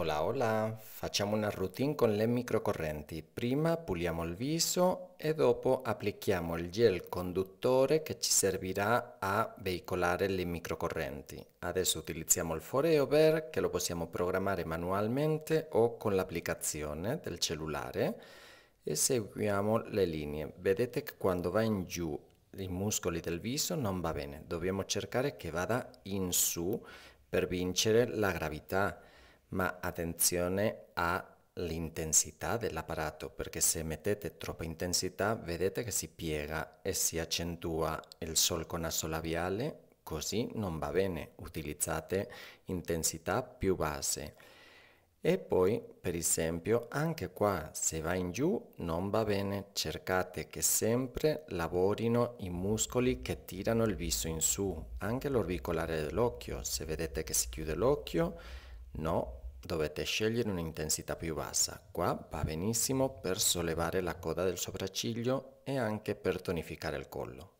Hola, hola, facciamo una routine con le microcorrenti. Prima puliamo il viso e dopo applichiamo il gel conduttore che ci servirà a veicolare le microcorrenti. Adesso utilizziamo il foreover che lo possiamo programmare manualmente o con l'applicazione del cellulare e seguiamo le linee. Vedete che quando va in giù i muscoli del viso non va bene, dobbiamo cercare che vada in su per vincere la gravità ma attenzione all'intensità dell'apparato, perché se mettete troppa intensità vedete che si piega e si accentua il solco naso labiale, così non va bene, utilizzate intensità più base E poi, per esempio, anche qua, se va in giù non va bene, cercate che sempre lavorino i muscoli che tirano il viso in su, anche l'orbicolare dell'occhio, se vedete che si chiude l'occhio, No, dovete scegliere un'intensità più bassa. Qua va benissimo per sollevare la coda del sopracciglio e anche per tonificare il collo.